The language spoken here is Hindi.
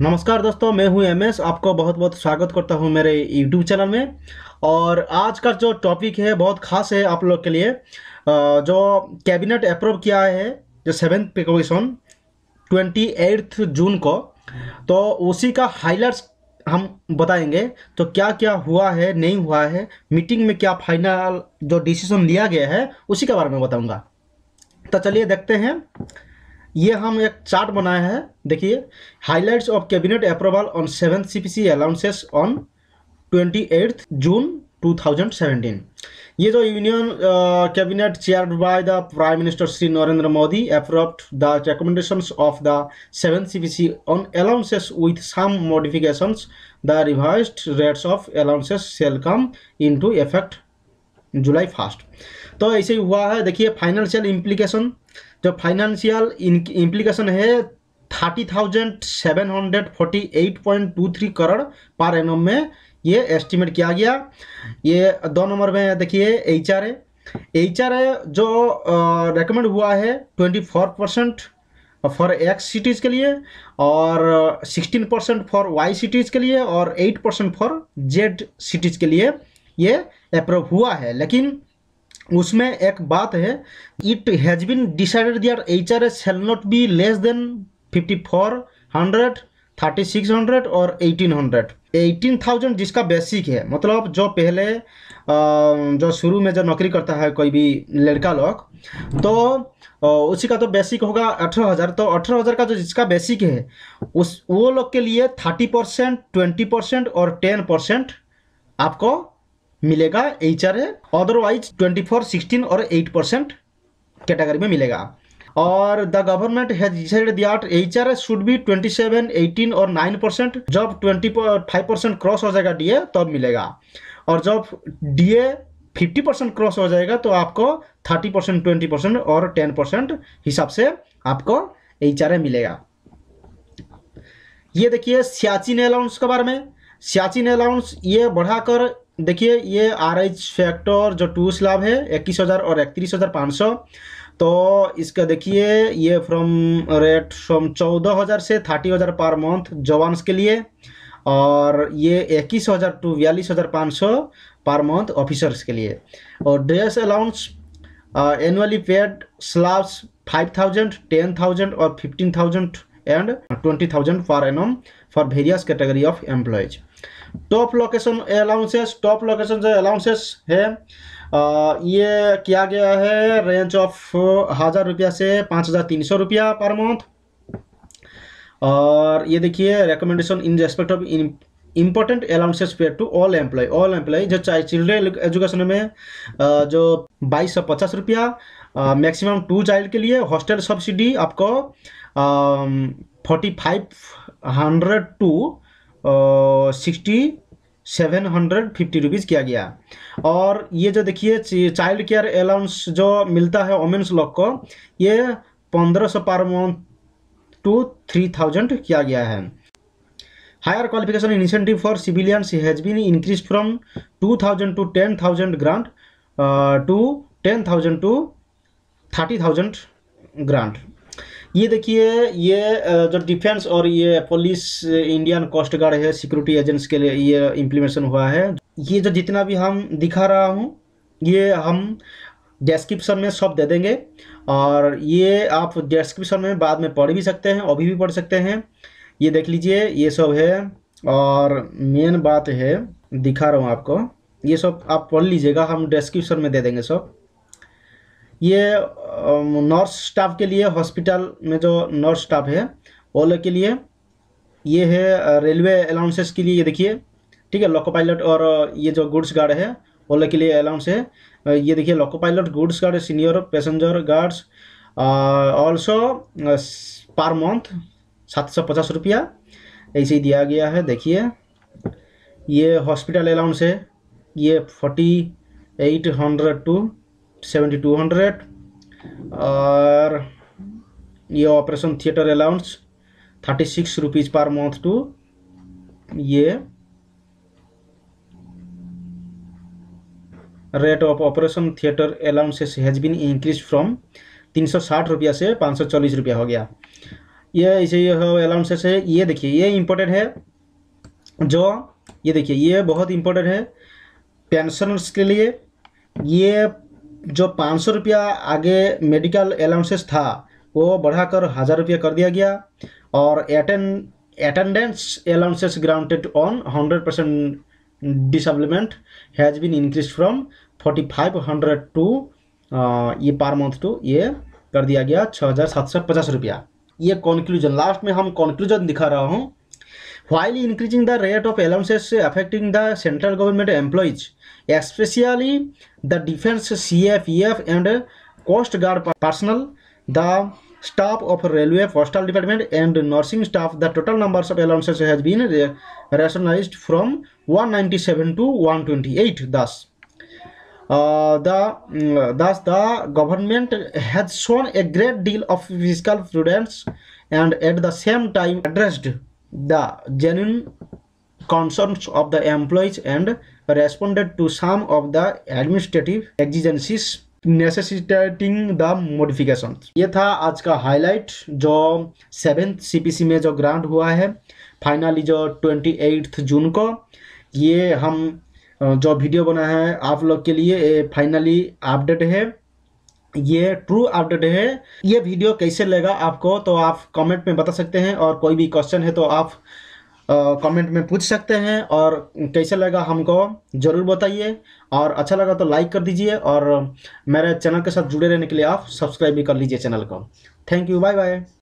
नमस्कार दोस्तों मैं हूं एमएस आपको बहुत बहुत स्वागत करता हूं मेरे यूट्यूब चैनल में और आज का जो टॉपिक है बहुत खास है आप लोग के लिए जो कैबिनेट अप्रूव किया है जो seventh precaution twenty eighth June को तो उसी का हाईलाइट्स हम बताएंगे तो क्या क्या हुआ है नहीं हुआ है मीटिंग में क्या फाइनल जो डिसीजन लिया गया है उसी के बारे में बताऊँगा तो चलिए देखते हैं ये हम एक चार्ट बनाए हैं देखिए highlights of cabinet approval on seven C P C allowances on twenty June 2017 ये जो union cabinet chair by the prime minister Shri Narendra Modi approved the recommendation of the seven on allowances with some modification the revise rates of allowances shall come into effect July first तो ऐसे ही हुआ है देखिए फाइनेंशियल इम्प्लीकेशन जो फाइनेंशियल इम्प्लीकेशन है thirty thousand seven hundred forty eight point two three crore per एन में ये एस्टिमेट किया गया ये दो नंबर में देखिए एच आर एच आर जो रेकमेंड हुआ है twenty four percent for X cities के लिए और sixteen percent for Y cities के लिए और eight percent for Z cities के लिए ये अप्रूव हुआ है लेकिन उसमें एक बात है it has been decided there H R S shall not be less than fifty four hundred thirty six hundred और एटीन हंड्रेड एटीन थाउजेंड जिसका बेसिक है मतलब जो पहले जो शुरू में जो नौकरी करता है कोई भी लड़का लोग तो उसी का तो बेसिक होगा अठारह हज़ार तो अठारह हज़ार का जो जिसका बेसिक है उस वो लोग के लिए थर्टी परसेंट ट्वेंटी परसेंट और टेन परसेंट आपको मिलेगा H R otherwise twenty four sixteen और एट परसेंट कैटेगरी में मिलेगा और the government has decided that H R should be 27, 18 और 9 परसेंट जब 25 परसेंट क्रॉस हो जाएगा डीए तब मिलेगा और जब डीए 50 परसेंट क्रॉस हो जाएगा तो आपको 30 परसेंट ट्वेंटी परसेंट और 10 परसेंट हिसाब से आपको एच मिलेगा ये देखिए सियाचिन अलाउंस के बारे में सियाचिन अलाउंस ये बढ़ाकर देखिए ये आर एच फैक्टर जो टू स्लाब है इक्कीस हज़ार और इकतीस हज़ार पाँच सौ तो इसका देखिए ये फ्रॉम रेट फ्रॉम चौदह हज़ार से थर्टी हज़ार पर मंथ जवान्स के लिए और ये इक्कीस हज़ार टू बयालीस हज़ार पाँच सौ पर मंथ ऑफिसर्स के लिए और dress allowance annually paid slabs five thousand ten thousand और fifteen thousand and 20,000 per annum for various category of employees top location allowances top location जो अलाउंसेस है आ, ये किया गया है रेंज ऑफ हज़ार रुपया से पाँच हज़ार तीन सौ रुपया पर मंथ और ये देखिए recommendation in respect of important allowances paid to all employee all employee जो चाहे चिल्ड्रेन एजुकेशन में जो बाईस सौ पचास रुपया मैक्सिमम टू चाइल्ड के लिए हॉस्टल सब्सिडी आपको forty five hundred to sixty seven hundred fifty rupees किया गया और ये जो देखिए चाइल्ड केयर अलाउंस जो मिलता है वोमेंस लॉक को ये पंद्रह सौ पर मंथ टू थ्री थाउजेंड किया गया है Higher qualification incentive for civilians has been increased from 2000 to 10,000 grant uh, to 10,000 to 30,000 grant ये देखिए ये uh, जो डिफेंस और ये पुलिस इंडियन कोस्ट गार्ड है सिक्योरिटी एजेंट्स के लिए ये इम्प्लीमेशन हुआ है ये जो जितना भी हम दिखा रहा हूँ ये हम डिस्क्रिप्शन में सब दे देंगे और ये आप डिस्क्रिप्शन में बाद में पढ़ भी सकते हैं अभी भी पढ़ सकते हैं ये देख लीजिए ये सब है और मेन बात है दिखा रहा हूँ आपको ये सब आप पढ़ लीजिएगा हम डिस्क्रिप्शन में दे देंगे सब ये नर्स स्टाफ के लिए हॉस्पिटल में जो नर्स स्टाफ है वो के लिए ये है रेलवे अलाउंसेस के लिए ये देखिए ठीक है लोको पायलट और ये जो गुड्स गार्ड है वो लोग के लिए अलाउंस है ये देखिए loco pilot goods guard senior passenger guards also per month सात सौ पचास रुपया ऐसे ही दिया गया है देखिए ये हॉस्पिटल अलाउंस है ये forty eight hundred to seventy two hundred और ये operation theatre allowance thirty six rupees per month to ये rate of operation theatre allowances has been increase from तीन सौ साठ रुपया से पाँच सौ चालीस रुपया हो गया ये ऐसे ये अलार्म से ये देखिए ये इम्पोर्टेंट है जो ये देखिए ये बहुत इम्पोर्टेंट है पेंशनर्स के लिए ये जो पाँच सौ रुपया आगे मेडिकल अलाउंसेस था वो बढ़ाकर हज़ार रुपया कर दिया गया और attend granted on hundred percent disablement has been increase from forty five hundred to ये पर मंथ टू ये कर दिया गया छः हज़ार सात सौ पचास रुपया ये कॉन्क्लूजन लास्ट में हम कॉन्क्लूजन दिखा रहा हूँ while increasing the rate of allowances affecting the central government employees especially the defence C F E F and coast guard personnel the staff of railway postal department and nursing staff the total number of allowances been rationalise from one ninety seven to one twenty eight दस uh, the thus the government has shown a great deal of fiscal prudence and at the same time addressed the genuine concerns of the employees and responded to some of the administrative exigencies necessitating the modification ये था आज का हाईलाइट जो सेवेंथ सीपीसी में जो ग्रांट हुआ है फाइनली जो ट्वेंटी एट्थ जून को ये हम जो वीडियो बना है आप लोग के लिए फाइनली अपडेट है ये ट्रू अपडेट है ये वीडियो कैसे लगा आपको तो आप कमेंट में बता सकते हैं और कोई भी क्वेश्चन है तो आप कमेंट में पूछ सकते हैं और कैसे लगा हमको ज़रूर बताइए और अच्छा लगा तो लाइक कर दीजिए और मेरे चैनल के साथ जुड़े रहने के लिए आप सब्सक्राइब भी कर लीजिए चैनल को थैंक यू बाय बाय